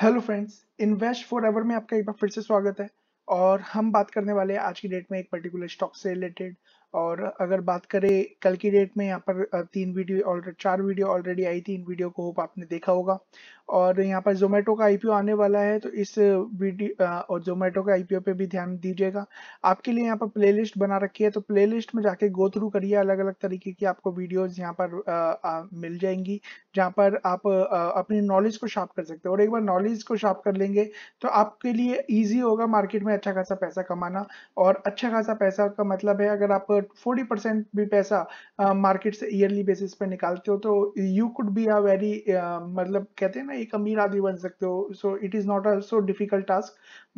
hello friends invest forever में आपका एक बार फिर से स्वागत है और हम बात करने वाले हैं आज की डेट में एक पर्टिकुलर स्टॉक से रिलेटेड और अगर बात करें कल की डेट में यहाँ पर तीन वीडियो ऑलरेडी चार वीडियो ऑलरेडी आई थी इन वीडियो को होप आपने देखा होगा और यहाँ पर जोमेटो का आईपीओ आने वाला है तो इस वीडियो और जोमेटो का आईपीओ पे भी ध्यान दीजिएगा आपके लिए यहाँ पर प्लेलिस्ट बना रखी है तो प्लेलिस्ट में जाके गो थ्रू करिए अलग अलग तरीके की आपको वीडियोज यहाँ पर आ, आ, मिल जाएंगी जहाँ पर आप आ, अपनी नॉलेज को शार्प कर सकते हो और एक बार नॉलेज को शार्प कर लेंगे तो आपके लिए ईजी होगा मार्केट में अच्छा खासा पैसा कमाना और अच्छा खासा पैसा का मतलब है अगर आप फोर्टी परसेंट भी पैसा मार्केट से ईयरली बेसिस पे निकालते हो तो you could be a very मतलब कहते हैं ना एक अमीर आदमी बन सकते हो so it is not a so difficult task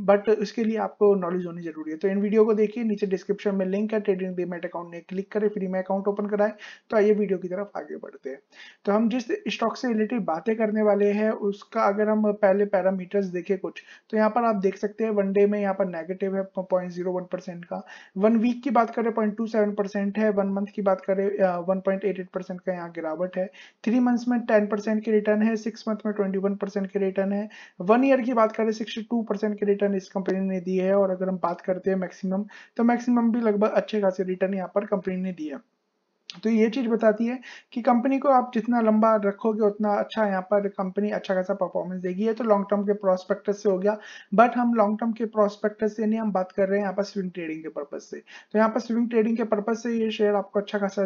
but उसके लिए आपको नॉलेज होनी जरूरी है तो इन वीडियो को देखिए नीचे डिस्क्रिप्शन में लिंक है ट्रेडिंग डीमेट अकाउंट ने क्लिक करें फ्री में अकाउंट ओपन कराएं तो आइए वीडियो की तरफ आगे बढ़ते हैं तो हम जिस स्टॉक से रिलेटेड बातें करने वाले हैं उसका अगर हम पहले पैरामीटर्स देखें कुछ तो यहाँ पर आप देख सकते हैं वन डे में यहाँ पर नेगेटिव है पॉइंट का वन वीक की बात करें पॉइंट सेवन परसेंट है वन मंथ की बात करें one point eight eight percent का यहाँ गिरावट है थ्री मंथ्स में टेन परसेंट की रिटर्न है सिक्स मंथ में ट्वेंटी वन परसेंट की रिटर्न है वन ईयर की बात करें सिक्सटी टू परसेंट की रिटर्न इस कंपनी ने दी है और अगर हम बात करते हैं मैक्सिमम तो मैक्सिमम भी लगभग अच्छे खासे रिटर्न यहाँ पर कंपनी ने दिया तो ये चीज बताती है कि कंपनी को आप जितना लंबा रखोगे उतना अच्छा यहाँ पर कंपनी अच्छा खासा परफॉर्मेंस देगी ये तो लॉन्ग टर्म के प्रोस्पेक्टस से हो गया बट हम लॉन्ग टर्म के प्रोस्पेक्टस से नहीं हम बात कर रहे हैं यहाँ पर स्विंग ट्रेडिंग के पर्पज से तो यहाँ पर स्विंग ट्रेडिंग के पर्पज से ये शेयर आपको अच्छा खासा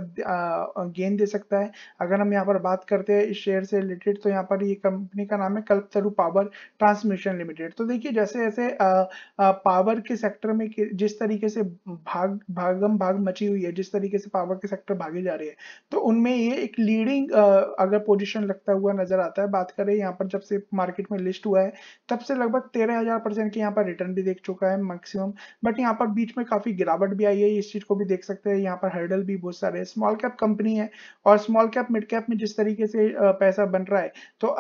गेन दे सकता है अगर हम यहाँ पर बात करते हैं इस शेयर से रिलेटेड तो यहाँ पर ये कंपनी का नाम है कल्प पावर ट्रांसमिशन लिमिटेड तो देखिए जैसे जैसे पावर के सेक्टर में जिस तरीके से भाग भागम भाग मची हुई है जिस तरीके से पावर के सेक्टर भाग आगे जा रही है तो उनमें ये एक लीडिंग अगर पोजिशन लगता हुआ नजर आता है बात करें यहाँ पर जब से मार्केट में लिस्ट हुआ है तब से लगभग तेरह हजार परसेंट के यहाँ पर रिटर्न भी देख चुका है मैक्सिमम बट यहाँ पर बीच में काफी गिरावट भी आई है इस चीज को भी देख सकते हैं यहाँ पर हर्डल भी बहुत सारे है स्मॉल कैप कंपनी है और स्मॉल कैप मिड कैप में जिस तरीके से पैसा बन रहा है तो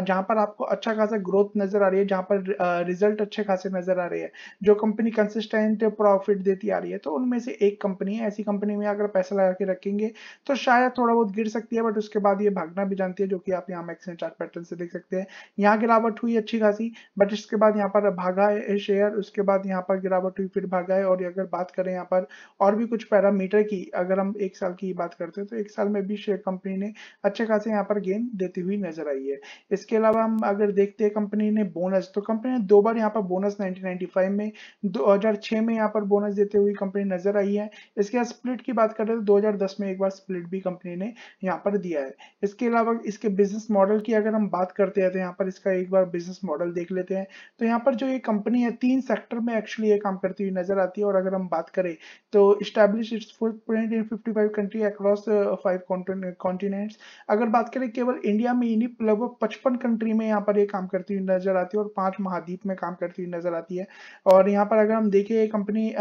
जहाँ पर आपको अच्छा खासा ग्रोथ नजर आ रही है जहाँ पर रिजल्ट अच्छे खासे नजर आ रहे हैं जो कंपनी कंसिस्टेंट प्रॉफिट देती आ रही है तो उनमें से एक कंपनी है ऐसी कंपनी में अगर पैसा लगा के रखेंगे तो शायद थोड़ा बहुत गिर सकती है बट उसके बाद ये भागना भी जानती है जो कि आप यहाँ मैक्सिमम चार्ट पैटर्न से देख सकते हैं यहाँ गिरावट हुई अच्छी खासी बट इसके बाद यहाँ पर भागा है शेयर उसके बाद यहाँ पर गिरावट हुई फिर भागा है और अगर बात करें यहाँ पर और भी कुछ पैरामीटर की अगर हम एक साल की बात करते हैं तो एक साल में भी शेयर कंपनी ने अच्छे खासे यहाँ पर गेन देती हुई नजर आई है इसके अलावा हम अगर देखते हैं कंपनी ने बोनस तो कंपनी ने दो बार यहाँ पर बोनस 1995 में 2006 में यहाँ पर बोनस देते हुए कंपनी नजर आई है इसके स्प्लिट की बात करें तो 2010 2010 में एक बार स्प्लिट भी कंपनी ने यहाँ पर दिया है इसके अलावा इसके बिजनेस मॉडल की अगर हम बात करते हैं तो यहाँ पर इसका एक बार बिजनेस मॉडल देख लेते हैं तो यहाँ पर जो ये कंपनी है तीन सेक्टर में एक्चुअली ये काम करती हुई नजर आती है और अगर हम बात करें तो establish its footprint in 55 country across five continents अगर बात करें केवल इंडिया में ही नहीं लगभग पचपन कंट्री में यहाँ पर ये काम करती हुई नजर आती है और पांच महाद्वीप में काम करती हुई नजर आती है और यहाँ पर अगर हम देखें ये uh, कंपनी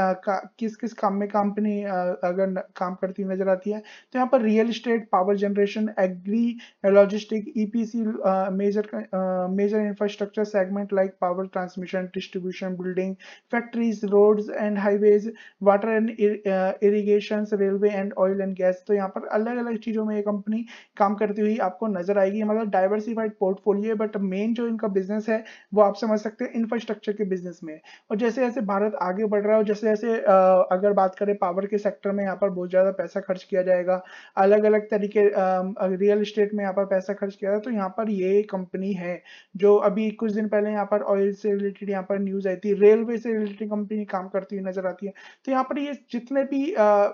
किस किस काम में कंपनी uh, अगर काम करती हुई नजर आती है तो यहाँ पर real estate power generation agri logistic EPC major major infrastructure segment like power transmission distribution building factories roads and highways water and irrigation railway and oil and gas तो यहाँ पर अलग अलग चीज़ों में ये कंपनी काम करती हुई आपको नजर आएगी मतलब डाइवर्सिफाइड पोर्टफोलियो है बट मेन जो इनका बिजनेस है वो आप समझ सकते हैं इंफ्रास्ट्रक्चर के बिजनेस में और जैसे जैसे भारत आगे बढ़ रहा है और जैसे जैसे uh, अगर बात करें पावर के सेक्टर में यहाँ पर बहुत ज़्यादा पैसा खर्च खर्च किया जाएगा अलग अलग तरीके रियल इस्टेट में यहाँ पर पैसा खर्च किया जाए तो यहाँ पर ये कंपनी है जो अभी कुछ दिन पहले यहाँ पर ऑयल से रिलेटेड यहाँ पर न्यूज आई थी रेलवे से रिलेटेड कंपनी काम करती हुई नजर आती है तो यहाँ पर ये जितने भी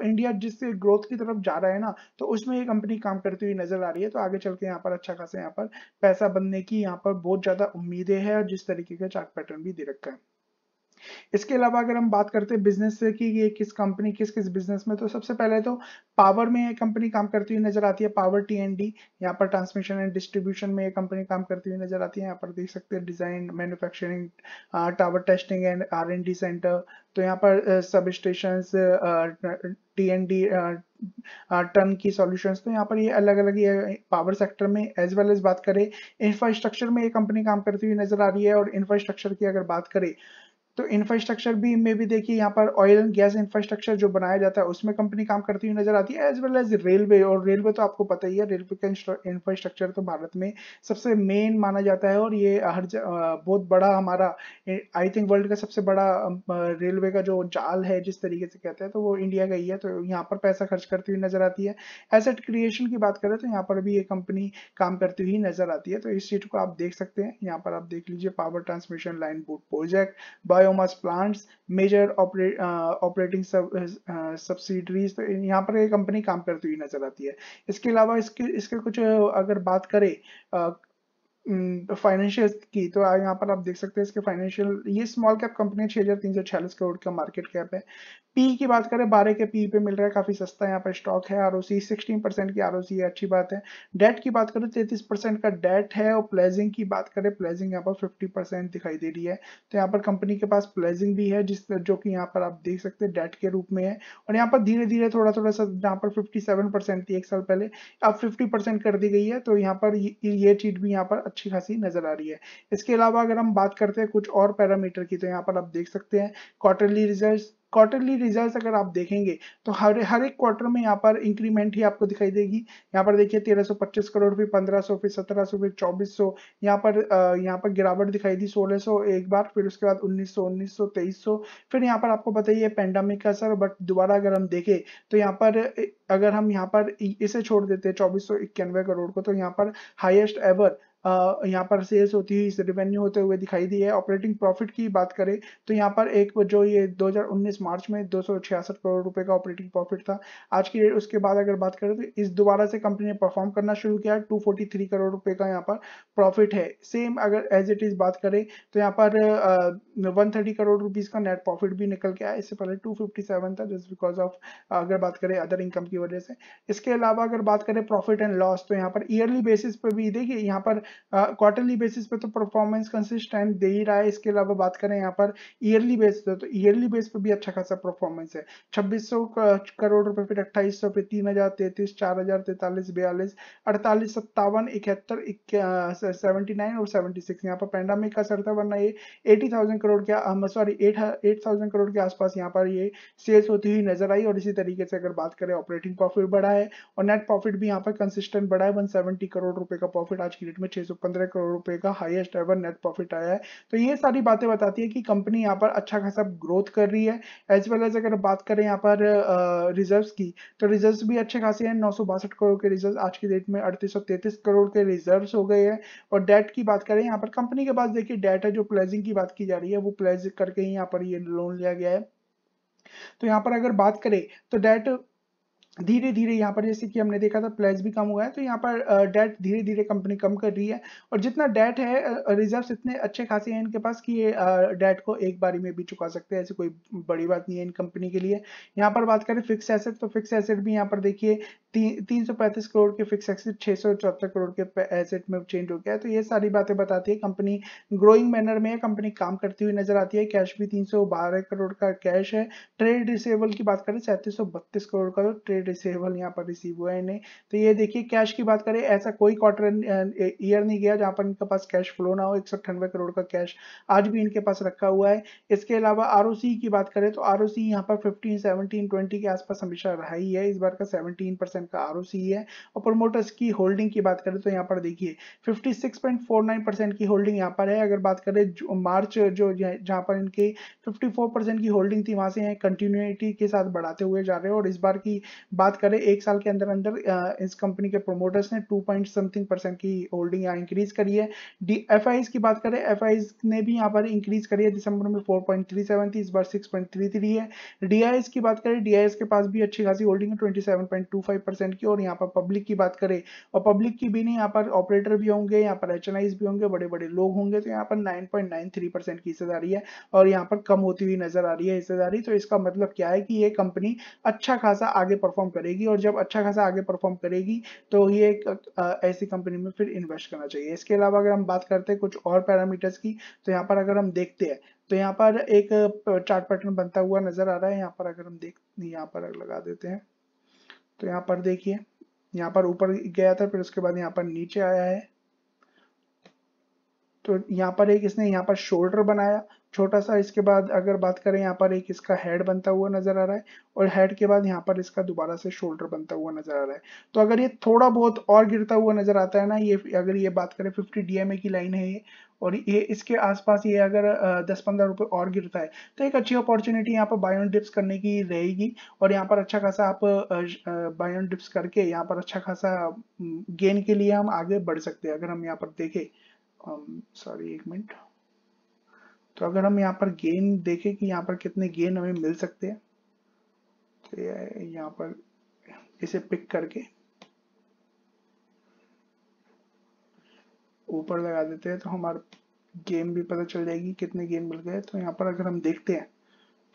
इंडिया जिससे ग्रोथ की तरफ जा रहा है ना तो उसमें ये कंपनी काम करती हुई नजर आ रही है तो आगे चल के यहाँ पर अच्छा खासा यहाँ पर पैसा बनने की यहाँ पर बहुत ज्यादा उम्मीदें हैं और जिस तरीके का चार्ट पैटर्न भी दे रखा है इसके अलावा अगर हम बात करते हैं बिजनेस से कि ये किस कंपनी किस किस बिजनेस में तो सबसे पहले तो पावर में ये कंपनी काम करती हुई नजर आती है पावर टी एंड डी यहाँ पर ट्रांसमिशन एंड डिस्ट्रीब्यूशन में ये कंपनी काम करती हुई नजर आती है यहाँ पर देख सकते हैं design manufacturing tower testing and R and D centre तो यहाँ पर substation T N D टन की सोल्यूशन तो यहाँ पर ये अलग अलग ये पावर सेक्टर में एज वेल एज बात करें इंफ्रास्ट्रक्चर में ये कंपनी काम करती हुई नजर आ रही है और इंफ्रास्ट्रक्चर की अगर बात करें तो इंफ्रास्ट्रक्चर भी में भी देखिए यहाँ पर ऑयल एंड गैस इंफ्रास्ट्रक्चर जो बनाया जाता है उसमें कंपनी काम करती हुई नजर आती है एज वेल एज रेलवे और रेलवे तो आपको पता ही है रेलवे का इंफ्रास्ट्रक्चर तो भारत में सबसे मेन माना जाता है और ये हर बहुत बड़ा हमारा आई थिंक वर्ल्ड का सबसे बड़ा रेलवे का जो जाल है जिस तरीके से कहते हैं तो वो इंडिया का ही है तो यहाँ पर पैसा खर्च करती हुई नजर आती है एसेट क्रिएशन की बात करें तो यहाँ पर भी ये कंपनी काम करती हुई नजर आती है तो इस चीज को आप देख सकते हैं यहाँ पर आप देख लीजिए power transmission line board project bio biomass plants major operating subsidiaries तो यहाँ पर ये कंपनी काम करती हुई नजर आती है इसके अलावा इसके इसके कुछ अगर बात करें uh, फाइनेंशियल हम्म, की तो यहाँ पर आप देख सकते हैं इसके फाइनेंशियल ये स्मॉल कैप कंपनी छह हजार तीन सौ छियालीस करोड़ का मार्केट कैप है पी की बात करें बारह के पी पे मिल रहा है काफी सस्ता यहाँ पर स्टॉक है आर सिक्सटीन परसेंट की आर है अच्छी बात है डेट की बात करें तैतीस परसेंट का डेट है और प्लेजिंग की बात करें प्लेजिंग यहाँ पर फिफ्टी परसेंट दिखाई दे रही है तो यहाँ पर कंपनी के पास प्लेजिंग भी है जिस जो कि यहाँ पर आप देख सकते हैं डेट के रूप में है और यहाँ पर धीरे धीरे थोड़ा थोड़ा सा यहाँ पर फिफ्टी थी एक साल पहले अब फिफ्टी कर दी गई है तो यहाँ पर ये चीज भी यहाँ पर अच्छी खासी नजर आ रही है इसके अलावा अगर हम बात करते हैं कुछ और पैरामीटर की तो यहाँ पर आप देख सकते हैं क्वार्टरली रिजल्ट क्वार्टरली रिजल्ट्स अगर आप देखेंगे तो हर हर एक क्वार्टर में यहाँ पर इंक्रीमेंट ही आपको दिखाई देगी यहाँ पर देखिए 1325 करोड़ फिर 1500 फिर 1700 फिर 2400 यहाँ पर यहाँ पर गिरावट दिखाई दी 1600 एक बार फिर उसके बाद 1900 1900 2300 फिर यहाँ पर आपको बताइए पेंडेमिक का असर बट दोबारा अगर हम देखें तो यहाँ पर अगर हम यहाँ पर इसे छोड़ देते हैं चौबीस करोड़ को तो यहाँ पर हाइएस्ट एवर यहाँ पर सेल्स होती हुई रेवेन्यू होते हुए दिखाई दी है ऑपरेटिंग प्रॉफिट की बात करें तो यहाँ पर एक जो ये 2019 मार्च में दो करोड़ रुपए का ऑपरेटिंग प्रॉफिट था आज की डेट उसके बाद अगर बात करें तो इस दोबारा से कंपनी ने परफॉर्म करना शुरू किया टू करोड़ रुपए का यहाँ पर प्रॉफिट है सेम अगर एज इट इज बात करें तो यहाँ पर वन uh, करोड़ रुपीज का नेट प्रॉफिट भी निकल के आया इससे पहले टू था जस्ट बिकॉज ऑफ अगर बात करें अदर इनकम की वजह से इसके अलावा अगर बात करें प्रॉफिट एंड लॉस तो यहाँ पर ईयरली बेसिस पर भी देखिए यहाँ पर क्वार्टरली बेसिस पे तो परफॉर्मेंस कंसिस्टेंट दे ही रहा है इसके अलावा बात करें यहाँ पर ईयरली बेस पे तो ईयरली बेस पे भी अच्छा खासा परफॉर्मेंस है 2600 करोड़ रुपए फिर अट्ठाईस 2800 फिर तैतीस चार हजार तैतालीस बयालीस अड़तालीस सत्तावन इकहत्तर सेवेंटी नाइन और सेवेंटी सिक्स यहाँ पर पैंडामिक का असर था वरना ये एटी थाउजेंड करोड़ के sorry eight eight thousand crore के आसपास यहाँ पर ये सेल्स होती हुई नजर आई और इसी तरीके से अगर बात करें ऑपरेटिंग प्रॉफिट बढ़ा है और नेट प्रॉफिट भी यहाँ पर कंसिस्टेंट बढ़ा है वन करोड़ रुपए का प्रॉफिट आज की डेट में 615 करोड़ रुपए का हाईएस्ट एवर नेट प्रॉफिट आया है तो ये सारी बातें बताती है कि कंपनी यहाँ पर अच्छा खासा ग्रोथ कर रही है एज वेल एज अगर बात करें यहाँ पर रिजर्व की तो रिजर्व भी अच्छे खासे हैं नौ करोड़ के रिजर्व आज की डेट में अड़तीस करोड़ के रिजर्व हो गए हैं और डेट की बात करें यहाँ पर कंपनी के पास देखिए डेट है जो प्लेजिंग की बात की जा रही है वो प्लेज करके ही यहाँ पर ये लोन लिया गया है तो यहाँ पर अगर बात करें तो डेट धीरे धीरे यहाँ पर जैसे कि हमने देखा था प्लेज भी कम हुआ है तो यहाँ पर डेट धीरे धीरे कंपनी कम कर रही है और जितना डेट है रिजर्व्स इतने अच्छे खासे हैं इनके पास कि ये डेट को एक बारी में भी चुका सकते हैं ऐसी कोई बड़ी बात नहीं है इन कंपनी के लिए यहाँ पर बात करें फिक्स एसेट तो फिक्स एसेट भी यहाँ पर देखिए तीन सौ पैंतीस करोड़ के फिक्स एसेट छह सौ चौहत्तर करोड़ के एसेट में चेंज हो गया है तो ये सारी बातें बताती है कंपनी ग्रोइंग मैनर में कंपनी काम करती हुई नजर आती है कैश भी तीन सौ बारह करोड़ का कैश है ट्रेड रिसेबल की बात करें सैंतीस सौ बत्तीस करोड़ का तो ट्रेड रिसेबल यहाँ पर रिसीव हुआ है इन्हें तो ये देखिए कैश की बात करें ऐसा कोई क्वार्टर ईयर नहीं गया जहाँ पर इनके पास कैश फ्लो ना हो एक सौ अठानवे करोड़ का कैश आज भी इनके पास रखा हुआ है इसके अलावा आर की बात करें तो आर ओ सी यहाँ पर फिफ्टीन सेवनटीन ट्वेंटी के आसपास हमेशा रहा ही है इस बार का सेवनटीन परसेंट परसेंट का आर है और प्रोमोटर्स की होल्डिंग की बात करें तो यहाँ पर देखिए 56.49 परसेंट की होल्डिंग यहाँ पर है अगर बात करें मार्च जो जहाँ पर इनकी 54 परसेंट की होल्डिंग थी वहाँ से यहाँ कंटिन्यूटी के साथ बढ़ाते हुए जा रहे हैं और इस बार की बात करें एक साल के अंदर अंदर इस कंपनी के प्रोमोटर्स ने टू पॉइंट समथिंग परसेंट की होल्डिंग यहाँ इंक्रीज करी है डी एफ की बात करें एफ ने भी यहाँ पर इंक्रीज करी है दिसंबर में 4.37 थी इस बार 6.33 है डी की बात करें डी के पास भी अच्छी खासी होल्डिंग है ट्वेंटी परसेंट की और यहाँ पर पब्लिक की बात करें और पब्लिक की भी नहीं यहाँ पर ऑपरेटर भी होंगे यहाँ पर एच भी होंगे बड़े बड़े लोग होंगे तो यहाँ पर नाइन की हिस्सेदारी है और यहाँ पर कम होती हुई नजर आ रही है हिस्सेदारी तो इसका मतलब क्या है कि ये कंपनी अच्छा खासा आगे परफॉर्म करेगी और जब अच्छा खासा आगे परफॉर्म करेगी तो ये एक ऐसी कंपनी में फिर इन्वेस्ट करना चाहिए इसके अलावा अगर हम बात करते हैं कुछ और पैरामीटर्स की तो यहाँ पर अगर हम देखते हैं तो यहाँ पर एक चार्ट पैटर्न बनता हुआ नजर आ रहा है यहाँ पर अगर हम देख यहाँ पर लगा देते हैं तो यहाँ पर देखिए यहाँ पर ऊपर गया था फिर उसके बाद यहाँ पर नीचे आया है तो यहाँ पर एक इसने यहाँ पर शोल्डर बनाया छोटा सा इसके बाद अगर बात करें यहाँ पर एक इसका हेड बनता हुआ नजर आ रहा है और हेड के बाद यहाँ पर इसका दोबारा से शोल्डर बनता हुआ नजर आ रहा है तो अगर ये थोड़ा बहुत और गिरता हुआ नजर आता है ना ये अगर ये बात करें 50 डीएमए की लाइन है ये और ये इसके आसपास ये अगर दस पंद्रह रुपए और गिरता है तो एक अच्छी अपॉर्चुनिटी यहाँ पर बायोन डिप्स करने की रहेगी और यहाँ पर अच्छा खासा आप बायोन डिप्स करके यहाँ पर अच्छा खासा गेन के लिए हम आगे बढ़ सकते हैं अगर हम यहाँ पर देखें सॉरी एक मिनट तो अगर हम यहाँ पर गेन देखें कि यहाँ पर कितने गेन हमें मिल सकते हैं तो यहाँ पर इसे पिक करके ऊपर लगा देते हैं तो हमारे गेम भी पता चल जाएगी कितने गेम मिल गए तो यहाँ पर अगर हम देखते हैं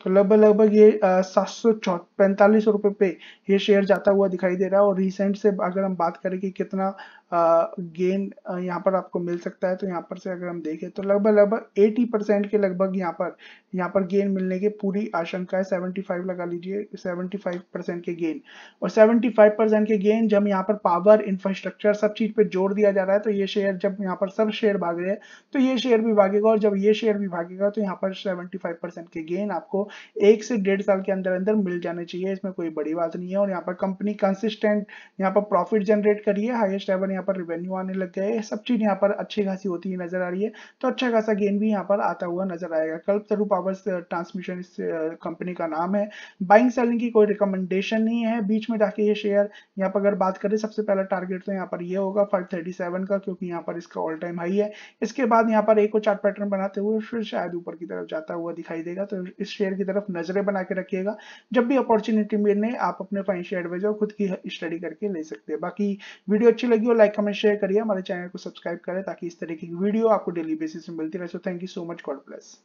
तो लगभग लगभग ये सात सौ पैंतालीस रुपये पे ये शेयर जाता हुआ दिखाई दे रहा है और रिसेंट से अगर हम बात करें कि कितना गेन यहाँ पर आपको मिल सकता है तो यहाँ पर से अगर हम देखें तो लगभग लगभग 80 परसेंट के लगभग यहाँ पर यहाँ पर गेन मिलने की पूरी आशंका है 75 लगा लीजिए 75 परसेंट के गेन और 75 परसेंट के गेन जब यहाँ पर पावर इंफ्रास्ट्रक्चर सब चीज पे जोर दिया जा रहा है तो ये शेयर जब यहाँ पर सब शेयर भाग रहे हैं तो ये शेयर भी भागेगा और जब ये शेयर भी भागेगा तो यहाँ पर सेवेंटी फाइव परसेंट के गेन आपको एक से डेढ़ साल के अंदर अंदर मिल जाने चाहिए इसमें कोई बड़ी बात नहीं है और यहाँ पर कंपनी कंसिस्टेंट यहाँ पर प्रॉफिट जनरेट करिए हाइएस्ट एवर में यहाँ पर रिवेन्यू आने लग गया है सब चीज़ यहाँ पर अच्छी खासी होती है नजर आ रही है तो अच्छा खासा गेन भी यहाँ पर आता हुआ नजर आएगा कल्प तरू पावर्स ट्रांसमिशन इस कंपनी का नाम है बाइंग सेलिंग की कोई रिकमेंडेशन नहीं है बीच में जाके ये शेयर यहाँ पर अगर बात करें सबसे पहला टारगेट तो यहाँ पर ये होगा फाइव थर्टी सेवन का क्योंकि यहाँ पर इसका ऑल टाइम हाई है इसके बाद यहाँ पर एक और चार्ट पैटर्न बनाते हुए फिर शायद ऊपर की तरफ जाता हुआ दिखाई देगा तो इस शेयर की तरफ नजरें बना के रखिएगा जब भी अपॉर्चुनिटी मिलने आप अपने फाइनेंशियल एडवाइजर खुद की स्टडी करके ले सकते हैं बाकी वीडियो अच्छी लगी हो लाइक लाइक कमेंट शेयर करिए हमारे चैनल को सब्सक्राइब करें ताकि इस तरीके की वीडियो आपको डेली बेसिस में मिलती रहे so thank you so much God bless